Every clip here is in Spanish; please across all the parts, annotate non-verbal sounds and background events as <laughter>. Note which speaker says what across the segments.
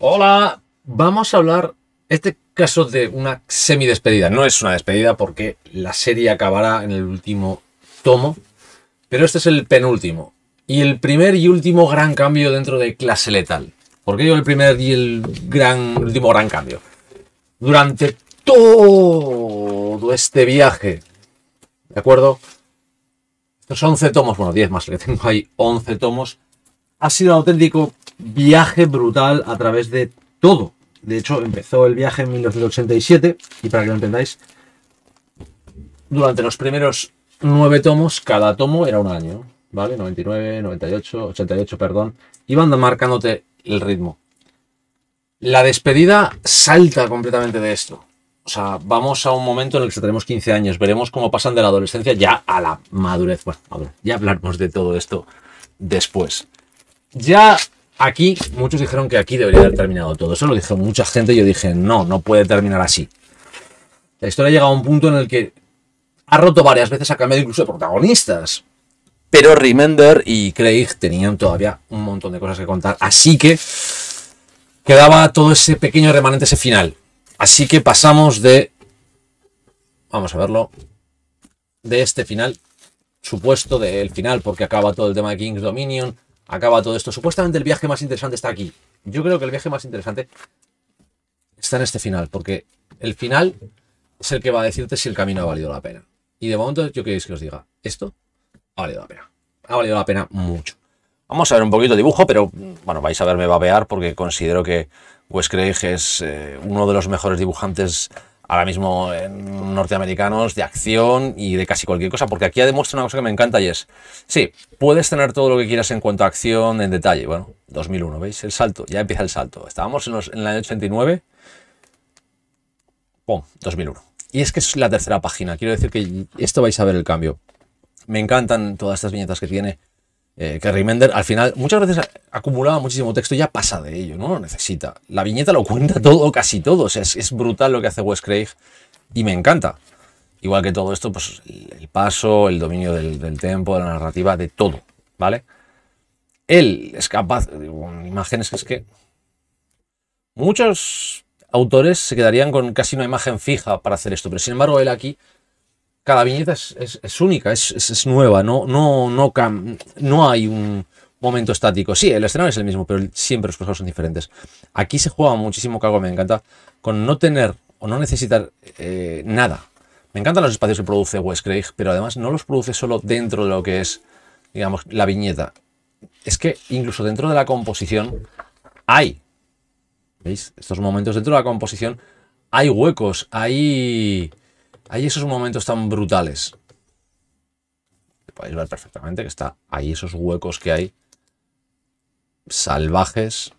Speaker 1: Hola, vamos a hablar este caso de una semi despedida. No es una despedida porque la serie acabará en el último tomo, pero este es el penúltimo y el primer y último gran cambio dentro de clase letal. porque yo el primer y el gran último gran cambio? Durante todo este viaje, ¿de acuerdo? Estos 11 tomos, bueno, 10 más que tengo ahí, 11 tomos, ha sido auténtico viaje brutal a través de todo. De hecho, empezó el viaje en 1987 y para que lo entendáis, durante los primeros nueve tomos, cada tomo era un año, ¿vale? 99, 98, 88, perdón. Iban marcándote el ritmo. La despedida salta completamente de esto. O sea, vamos a un momento en el que tenemos 15 años, veremos cómo pasan de la adolescencia ya a la madurez. Bueno, ya hablaremos de todo esto después. Ya Aquí, muchos dijeron que aquí debería haber terminado todo. Eso lo dijo mucha gente. Yo dije, no, no puede terminar así. La historia ha llegado a un punto en el que ha roto varias veces, ha cambiado incluso de protagonistas. Pero Remender y Craig tenían todavía un montón de cosas que contar. Así que quedaba todo ese pequeño remanente, ese final. Así que pasamos de. Vamos a verlo. De este final, supuesto del final, porque acaba todo el tema de King's Dominion acaba todo esto. Supuestamente el viaje más interesante está aquí. Yo creo que el viaje más interesante está en este final, porque el final es el que va a decirte si el camino ha valido la pena. Y de momento, yo queréis que os diga, esto ha valido la pena. Ha valido la pena mucho. Vamos a ver un poquito de dibujo, pero bueno, vais a verme babear porque considero que Wes Craig es eh, uno de los mejores dibujantes ahora mismo en norteamericanos de acción y de casi cualquier cosa, porque aquí demuestra una cosa que me encanta y es, sí, puedes tener todo lo que quieras en cuanto a acción en detalle. Bueno, 2001, ¿veis? El salto, ya empieza el salto. Estábamos en, en el año 89, ¡pum! 2001. Y es que es la tercera página, quiero decir que esto vais a ver el cambio. Me encantan todas estas viñetas que tiene. Eh, que Remender al final muchas veces acumulaba muchísimo texto y ya pasa de ello, no lo necesita. La viñeta lo cuenta <laughs> todo, casi todo, es, brutal lo que hace Wes Craig y me encanta. Igual que todo esto, pues el paso, el dominio del, tempo, de la narrativa, de todo, ¿vale? Él es capaz, digo, imágenes es que muchos autores se quedarían con casi una imagen fija para hacer esto, pero sin embargo él aquí cada viñeta es, única, es, nueva, no, no, no, hay un momento estático. Sí, el escenario es el mismo, pero siempre los personajes son diferentes. Aquí se juega muchísimo, que me encanta, con no tener o no necesitar eh, nada. Me encantan los espacios que produce Wes Craig, pero además no los produce solo dentro de lo que es, digamos, la viñeta. Es que incluso dentro de la composición hay, ¿veis? Estos momentos dentro de la composición hay huecos, hay hay esos momentos tan brutales. podéis ver perfectamente que está ahí esos huecos que hay. Salvajes.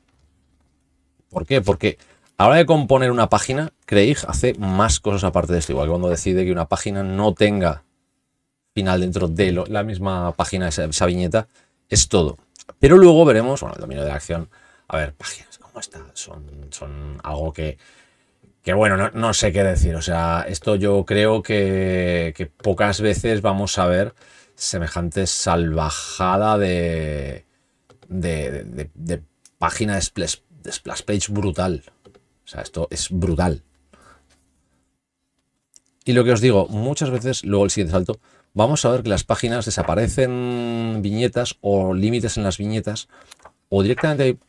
Speaker 1: ¿Por qué? Porque a la hora de componer una página, Craig hace más cosas aparte de esto. Igual cuando decide que una página no tenga final dentro de la misma página, esa, viñeta, es todo. Pero luego veremos, bueno, el dominio de la acción. A ver, páginas, ¿cómo está? Son, son algo que que bueno, no, sé qué decir. O sea, esto yo creo que, pocas veces vamos a ver semejante salvajada de, de, de, de página splash, de splash page brutal. O sea, esto es brutal. Y lo que os digo, muchas veces, luego el siguiente salto, vamos a ver que las páginas desaparecen viñetas o límites en las viñetas o directamente hay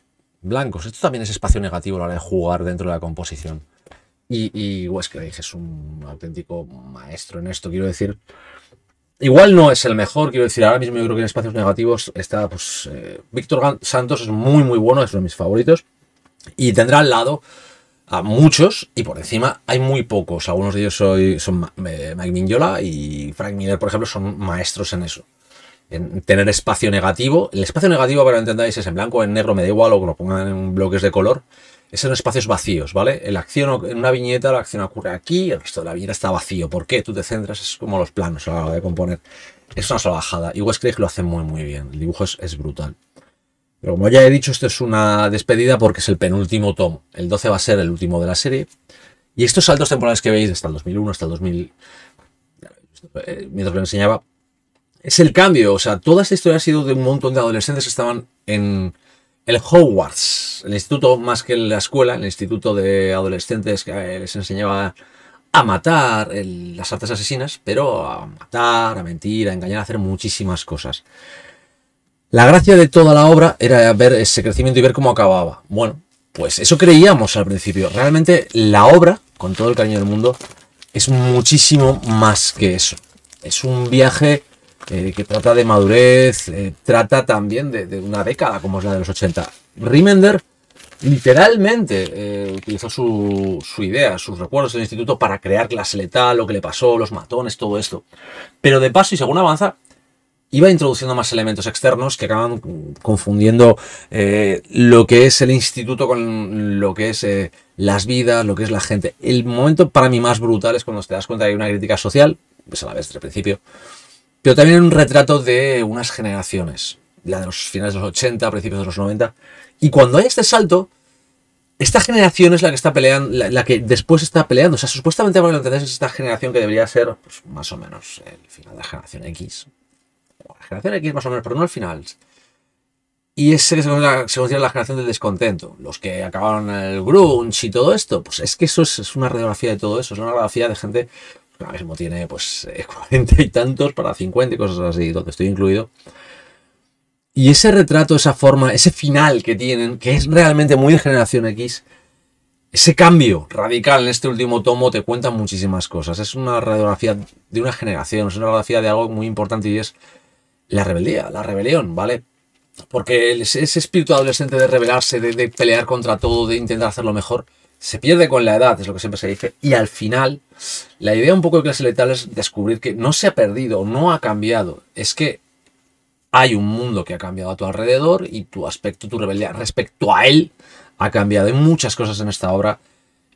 Speaker 1: blancos. Esto también es espacio negativo a la hora de jugar dentro de la composición. Y, y dije es un auténtico maestro en esto, quiero decir. Igual no es el mejor, quiero decir, ahora mismo yo creo que en espacios negativos está, pues, eh, Víctor Santos es muy, muy bueno, es uno de mis favoritos, y tendrá al lado a muchos, y por encima hay muy pocos, algunos de ellos soy, son eh, Mike Mignola y Frank Miller, por ejemplo, son maestros en eso, en tener espacio negativo, el espacio negativo, para que entendáis, es en blanco, en negro, me da igual, o que lo pongan en bloques de color, es en espacios vacíos, ¿vale? El acción, en una viñeta la acción ocurre aquí, el resto de la viñeta está vacío. ¿Por qué? Tú te centras, es como los planos a la hora de componer. Es una sola bajada. Y West lo hace muy, muy bien. El dibujo es, brutal. Pero como ya he dicho, esto es una despedida porque es el penúltimo tomo. El 12 va a ser el último de la serie. Y estos saltos temporales que veis, hasta el 2001, hasta el 2000, eh, mientras lo enseñaba, es el cambio. O sea, toda esta historia ha sido de un montón de adolescentes que estaban en, el Hogwarts, el instituto más que la escuela, el instituto de adolescentes que eh, les enseñaba a matar las artes asesinas, pero a matar, a mentir, a engañar, a hacer muchísimas cosas. La gracia de toda la obra era ver ese crecimiento y ver cómo acababa. Bueno, pues eso creíamos al principio. Realmente la obra, con todo el cariño del mundo, es muchísimo más que eso. Es un viaje eh, que trata de madurez, eh, trata también de, una década como es la de los 80. Rimender literalmente eh, utilizó su, idea, sus recuerdos del instituto para crear clase letal, lo que le pasó, los matones, todo esto. Pero de paso y según avanza, iba introduciendo más elementos externos que acaban confundiendo lo que es el instituto con lo que es las vidas, lo que es la gente. El momento para mí más brutal es cuando te das cuenta que hay una crítica social, pues a la vez desde el principio, pero también un retrato de unas generaciones, la de los finales de los 80, principios de los 90. Y cuando hay este salto, esta generación es la que está peleando, la, que después está peleando. O sea, supuestamente para lo entendés es esta generación que debería ser pues, más o menos el final de la generación X. O la generación X más o menos, pero no el final. Y ese que se considera, la generación del descontento. Los que acabaron el grunge y todo esto. Pues es que eso es una radiografía de todo eso. Es una radiografía de gente ahora mismo tiene pues cuarenta y tantos para 50 y cosas así, donde estoy incluido. Y ese retrato, esa forma, ese final que tienen, que es realmente muy de generación X, ese cambio radical en este último tomo te cuenta muchísimas cosas. Es una radiografía de una generación, es una radiografía de algo muy importante y es la rebeldía, la rebelión, ¿vale? Porque ese espíritu adolescente de rebelarse, de pelear contra todo, de intentar hacerlo mejor, se pierde con la edad, es lo que siempre se dice, y al final la idea un poco de clase letal es descubrir que no se ha perdido, no ha cambiado, es que hay un mundo que ha cambiado a tu alrededor y tu aspecto, tu rebeldía respecto a él ha cambiado. Hay muchas cosas en esta obra.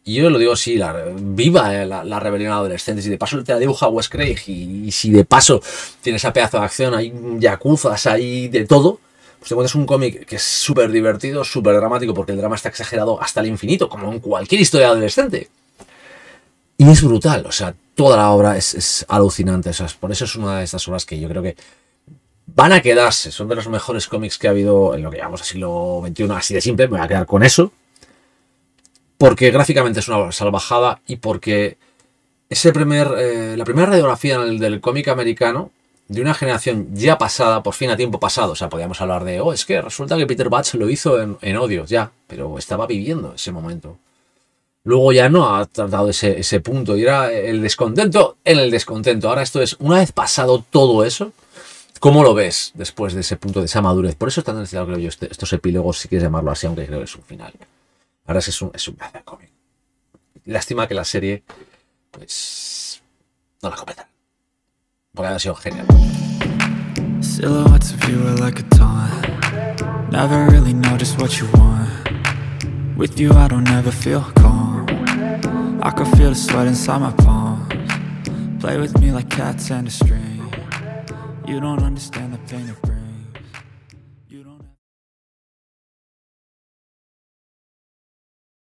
Speaker 1: Y yo lo digo así, viva eh, la, rebelión adolescente. Si de paso te la dibuja Wes Craig y, si de paso tiene esa pedazo de acción, hay yacuzas ahí de todo, es pues te un cómic que es súper divertido, súper dramático, porque el drama está exagerado hasta el infinito, como en cualquier historia adolescente. Y es brutal, o sea, toda la obra es, alucinante. por eso es una de estas obras que yo creo que van a quedarse. Son de los mejores cómics que ha habido en lo que llamamos el siglo XXI, así de simple, me voy a quedar con eso. Porque gráficamente es una salvajada y porque es primer, eh, la primera radiografía del cómic americano de una generación ya pasada, por fin a tiempo pasado. O sea, podíamos hablar de, oh, es que resulta que Peter Batch lo hizo en, en odio, ya, pero estaba viviendo ese momento. Luego ya no ha tratado ese, punto y era el descontento en el descontento. Ahora esto es, una vez pasado todo eso, ¿Cómo lo ves después de ese punto, de esa madurez? Por eso están necesario, creo yo, este, estos epílogos, si quieres llamarlo así, aunque creo que es un final. Ahora es un, es un cómic. Lástima que la serie, pues, no la completan Porque ha sido genial. Silhouettes of you are like a taunt. Never really know just what you want. With you, I don't ever feel calm. I can feel the sweat inside my palms. Play with me like cats and a string. You don't understand the pain of